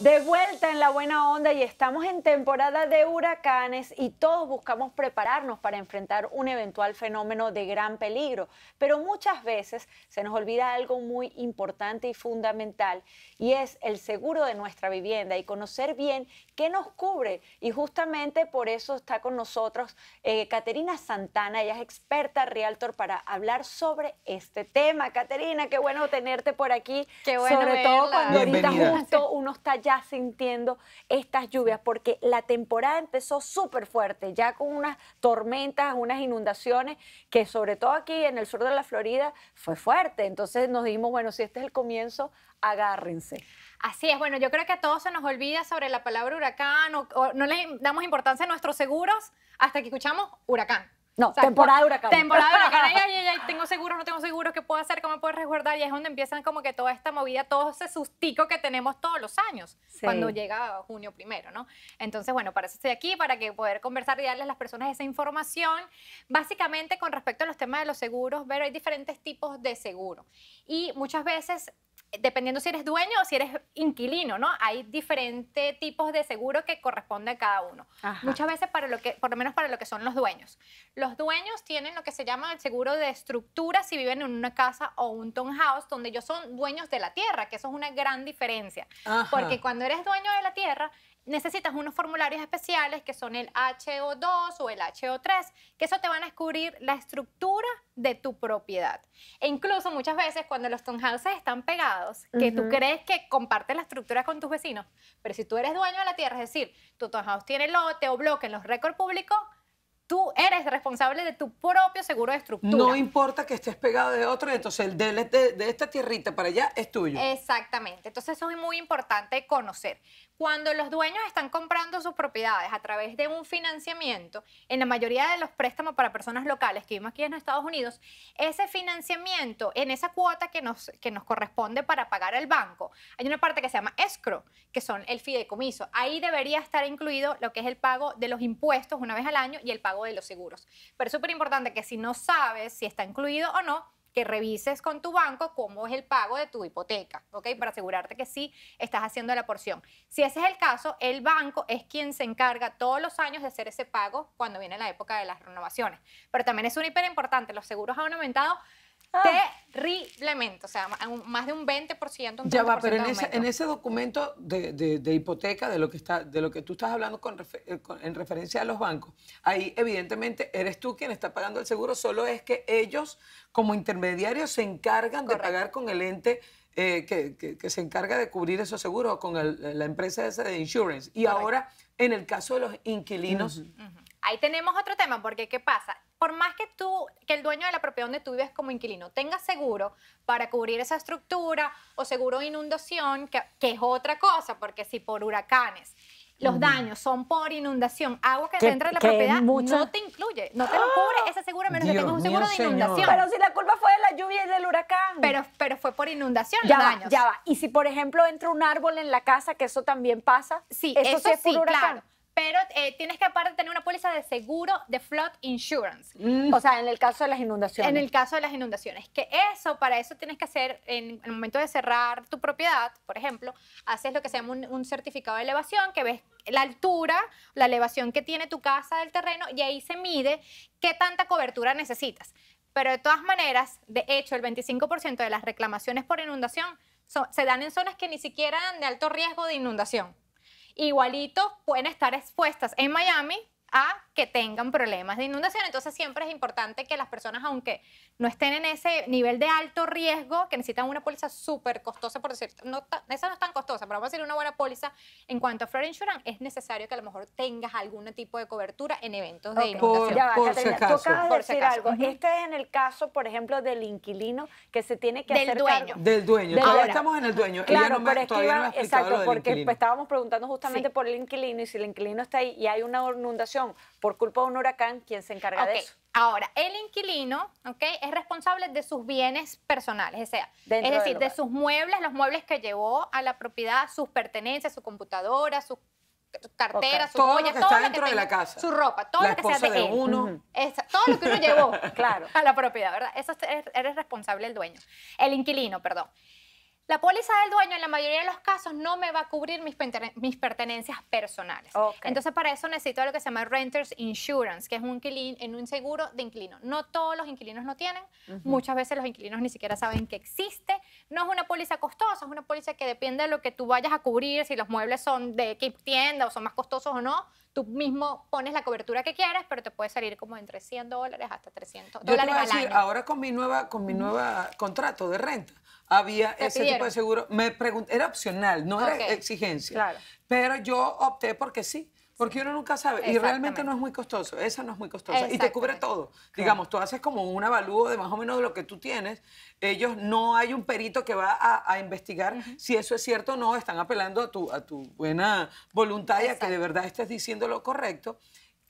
De vuelta en la buena onda y estamos en temporada de huracanes y todos buscamos prepararnos para enfrentar un eventual fenómeno de gran peligro, pero muchas veces se nos olvida algo muy importante y fundamental y es el seguro de nuestra vivienda y conocer bien qué nos cubre y justamente por eso está con nosotros eh, Caterina Santana, ella es experta realtor para hablar sobre este tema. Caterina, qué bueno tenerte por aquí, sobre todo cuando ahorita justo unos talleres ya sintiendo estas lluvias? Porque la temporada empezó súper fuerte, ya con unas tormentas, unas inundaciones, que sobre todo aquí en el sur de la Florida fue fuerte. Entonces nos dijimos, bueno, si este es el comienzo, agárrense. Así es, bueno, yo creo que a todos se nos olvida sobre la palabra huracán o no le damos importancia a nuestros seguros hasta que escuchamos huracán. No, temporada de huracán. Temporada de huracán. Ay, ay, tengo seguro, no tengo seguro, ¿qué puedo hacer? ¿Cómo puedo resguardar? Y es donde empiezan como que toda esta movida, todo ese sustico que tenemos todos los años, cuando llega junio primero, ¿no? Entonces, bueno, para eso estoy aquí, para que poder conversar y darles a las personas esa información. Básicamente, con respecto a los temas de los seguros, pero hay diferentes tipos de seguro. Y muchas veces dependiendo si eres dueño o si eres inquilino, ¿no? Hay diferentes tipos de seguro que corresponde a cada uno. Muchas veces para lo que, por lo menos para lo que son los dueños. Los dueños tienen lo que se llama el seguro de estructura si viven en una casa o un townhouse donde ellos son dueños de la tierra, que eso es una gran diferencia. Porque cuando eres dueño de la tierra, necesitas unos formularios especiales que son el HO2 o el HO3, que eso te van a descubrir la estructura de tu propiedad. E incluso muchas veces cuando los townhouses están pegados, que tú crees que compartes la estructura con tus vecinos, pero si tú eres dueño de la tierra, es decir, tu townhouse tiene lote o bloque en los récords públicos, tú eres responsable de tu propio seguro de estructura. No importa que estés pegado de otro, entonces el de, de, esta tierrita para allá es tuyo. Exactamente, entonces eso es muy importante conocer. Cuando los dueños están comprando sus propiedades a través de un financiamiento, en la mayoría de los préstamos para personas locales que vimos aquí en Estados Unidos, ese financiamiento, en esa cuota que nos, que nos corresponde para pagar al banco, hay una parte que se llama escro, que son el fideicomiso. Ahí debería estar incluido lo que es el pago de los impuestos una vez al año y el pago de los seguros. Pero es súper importante que si no sabes si está incluido o no, que revises con tu banco cómo es el pago de tu hipoteca, ¿ok? Para asegurarte que sí estás haciendo la porción. Si ese es el caso, el banco es quien se encarga todos los años de hacer ese pago cuando viene la época de las renovaciones. Pero también es un hiper importante, los seguros han aumentado Ah. terriblemente, o sea, más de un 20%. Un ya va, pero en, en ese documento de, de, hipoteca, de lo que está, de lo que tú estás hablando eh, con, en referencia a los bancos, ahí evidentemente eres tú quien está pagando el seguro, solo es que ellos como intermediarios se encargan de pagar con el ente. Eh, que, se encarga de cubrir esos seguros con la empresa esa de insurance. Y ahora, en el caso de los inquilinos, Ahí tenemos otro tema, porque ¿qué pasa? Por más que tú, que el dueño de la propiedad donde tú vives como inquilino tenga seguro para cubrir esa estructura o seguro de inundación, que, es otra cosa, porque si por huracanes los daños son por inundación, agua que, entra en la propiedad no te incluye, no te lo cubre ese seguro menos que tengas un seguro de inundación. Pero si la culpa fue de la lluvia y del huracán. Pero, pero fue por inundación ya los daños. Ya va. Y si por ejemplo entra un árbol en la casa, que eso también pasa, sí, eso, sí es Claro pero eh, tienes que aparte tener una póliza de seguro de flood insurance. Mm. O sea, en el caso de las inundaciones. En el caso de las inundaciones. Que eso, para eso tienes que hacer, en el momento de cerrar tu propiedad, por ejemplo, haces lo que se llama un, certificado de elevación, que ves la altura, la elevación que tiene tu casa del terreno, y ahí se mide qué tanta cobertura necesitas. Pero de todas maneras, de hecho, el 25% de las reclamaciones por inundación se dan en zonas que ni siquiera dan de alto riesgo de inundación igualito pueden estar expuestas en Miami a que tengan problemas de inundación. Entonces siempre es importante que las personas, aunque no estén en ese nivel de alto riesgo, que necesitan una póliza súper costosa, por decir, no, esa no es tan costosa, pero vamos a decir una buena póliza, en cuanto a Flood Insurance, es necesario que a lo mejor tengas algún tipo de cobertura en eventos de inundación. Por, decir algo. Este es en el caso, por ejemplo, del inquilino que se tiene que del hacer dueño. Cargo. Del dueño. Ahora estamos en el dueño. Claro, me, exacto, porque pues, estábamos preguntando justamente por el inquilino y si el inquilino está ahí y hay una inundación por culpa de un huracán, quien se encarga de eso? Ahora, el inquilino, ¿ok? Es responsable de sus bienes personales, es decir, de sus muebles, los muebles que llevó a la propiedad, sus pertenencias, su computadora, su cartera, su todo está dentro de la casa. Su ropa, todo lo que sea de, uno. todo lo que uno llevó claro. a la propiedad, ¿verdad? Eso eres responsable el dueño, el inquilino, perdón. La póliza del dueño en la mayoría de los casos no me va a cubrir mis, pertenencias personales. Entonces para eso necesito lo que se llama Renters Insurance, que es un, en un seguro de inquilino. No todos los inquilinos lo tienen, muchas veces los inquilinos ni siquiera saben que existe no es una póliza costosa, es una póliza que depende de lo que tú vayas a cubrir, si los muebles son de qué tienda o son más costosos o no. Tú mismo pones la cobertura que quieras, pero te puede salir como entre 100 dólares hasta 300 dólares al año. Ahora con mi nueva, contrato de renta, había ese tipo de seguro. Me era opcional, no era exigencia. Pero yo opté porque sí. Porque uno nunca sabe. Y realmente no es muy costoso. Esa no es muy costosa. Y te cubre todo. Digamos, tú haces como un avalúo de más o menos de lo que tú tienes. Ellos no hay un perito que va a, investigar si eso es cierto o no. Están apelando a tu, a tu buena voluntad y a que de verdad estés diciendo lo correcto.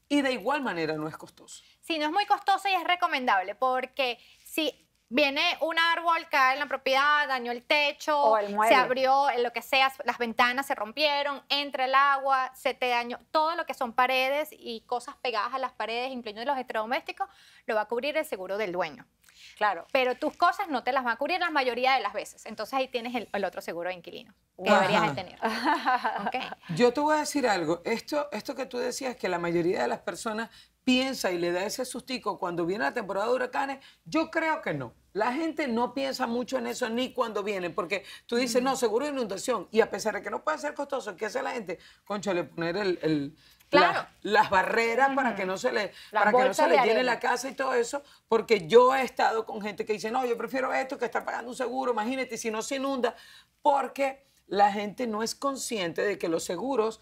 Y de igual manera no es costoso. Sí, no es muy costoso y es recomendable porque si Viene un árbol, cae en la propiedad, dañó el techo, se abrió, lo que sea, las ventanas se rompieron, entra el agua, se te dañó. Todo lo que son paredes y cosas pegadas a las paredes, incluyendo los electrodomésticos, lo va a cubrir el seguro del dueño. Claro. Pero tus cosas no te las va a cubrir la mayoría de las veces. Entonces ahí tienes el, otro seguro de inquilino que deberías tener. Yo te voy a decir algo. Esto, esto que tú decías que la mayoría de las personas piensa y le da ese sustico cuando viene la temporada de huracanes, yo creo que no. La gente no piensa mucho en eso ni cuando viene. porque tú dices, no, seguro inundación. Y a pesar de que no puede ser costoso, ¿qué hace la gente? Conchale, le poner el, Las, barreras para que no se le, para que no se le llene la casa y todo eso, porque yo he estado con gente que dice, no, yo prefiero esto que estar pagando un seguro, imagínate, si no se inunda, porque la gente no es consciente de que los seguros,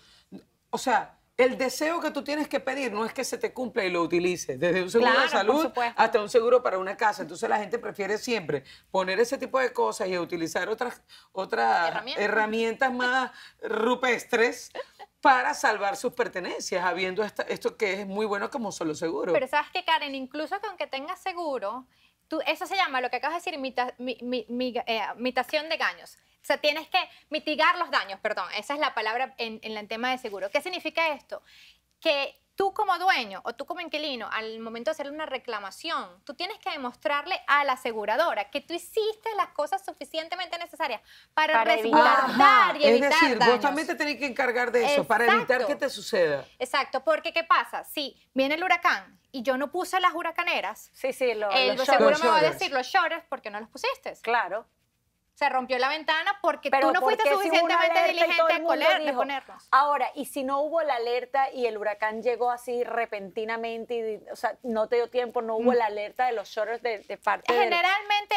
o sea, el deseo que tú tienes que pedir no es que se te cumpla y lo utilices, desde un seguro de salud hasta un seguro para una casa. Entonces la gente prefiere siempre poner ese tipo de cosas y utilizar otras, otras herramientas. más rupestres para salvar sus pertenencias, habiendo esto que es muy bueno como solo seguro. Pero sabes que, Karen, incluso con que tengas seguro, eso se llama, lo que acabas de decir, eh, imitación de gaños. O sea, tienes que mitigar los daños, perdón, esa es la palabra en, el tema de seguro. ¿Qué significa esto? Que tú como dueño o tú como inquilino, al momento de hacerle una reclamación, tú tienes que demostrarle a la aseguradora que tú hiciste las cosas suficientemente necesarias para, para evitar, y evitar Es decir, vos también te tenés que encargar de eso, para evitar que te suceda. Exacto, porque ¿qué pasa? Si viene el huracán y yo no puse las huracaneras, sí, sí, el seguro me va a decir los shorts porque no los pusiste. Claro. Se rompió la ventana porque tú no fuiste suficientemente diligente a Ahora, y si no hubo la alerta y el huracán llegó así repentinamente, y, o sea, no te dio tiempo, no hubo mm. la alerta de los shorts de, de parte Generalmente,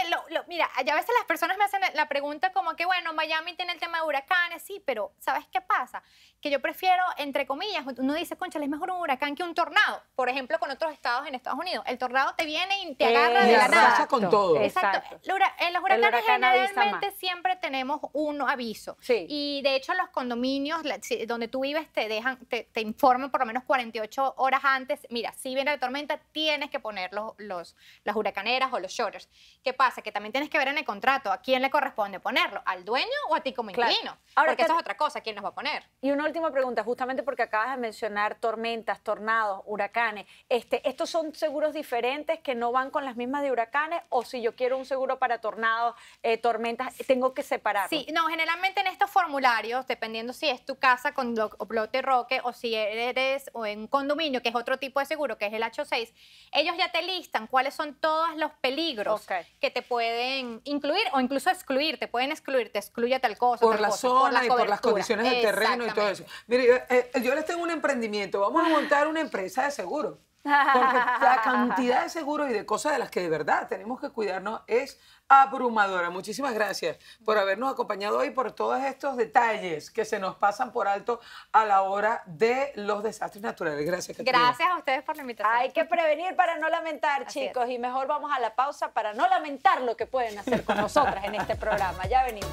mira, ya a veces las personas me hacen la pregunta como que, bueno, Miami tiene el tema de huracanes, sí, pero ¿sabes qué pasa? Que yo prefiero, entre comillas, uno dice, concha, es mejor un huracán que un tornado, por ejemplo, con otros estados en Estados Unidos. El tornado te viene y te agarra de la nada. con todo. Exacto. En los huracanes generalmente siempre tenemos un aviso. Sí. Y de hecho los condominios donde tú vives te dejan, te, informan por lo menos 48 horas antes, mira, si viene la tormenta, tienes que poner los, las huracaneras o los shorters. ¿Qué pasa? Que también tienes que ver en el contrato a quién le corresponde ponerlo, al dueño o a ti como inquilino. porque que... eso es otra cosa, quién nos va a poner. Y una última pregunta, justamente porque acabas de mencionar tormentas, tornados, huracanes. Este, ¿Estos son seguros diferentes que no van con las mismas de huracanes? ¿O si yo quiero un seguro para tornados, eh, tormentas, tengo que separar Sí, no, generalmente en estos formularios, dependiendo si es tu casa con lo, blote roque o si eres o en un condominio, que es otro tipo de seguro, que es el H6, ellos ya te listan cuáles son todos los peligros que te pueden pueden incluir o incluso excluir, te pueden excluir, te excluye tal cosa. Por tal la cosa, zona y por las condiciones del terreno y todo eso. Mire, yo, eh, eh, yo les tengo un emprendimiento, vamos a montar una empresa de seguro. Porque la cantidad de seguros y de cosas de las que de verdad tenemos que cuidarnos es abrumadora. Muchísimas gracias por habernos acompañado hoy, por todos estos detalles que se nos pasan por alto a la hora de los desastres naturales. Gracias, Gracias a ustedes por la invitación. Hay que prevenir para no lamentar, chicos, y mejor vamos a la pausa para no lamentar lo que pueden hacer con nosotras en este programa. Ya venimos.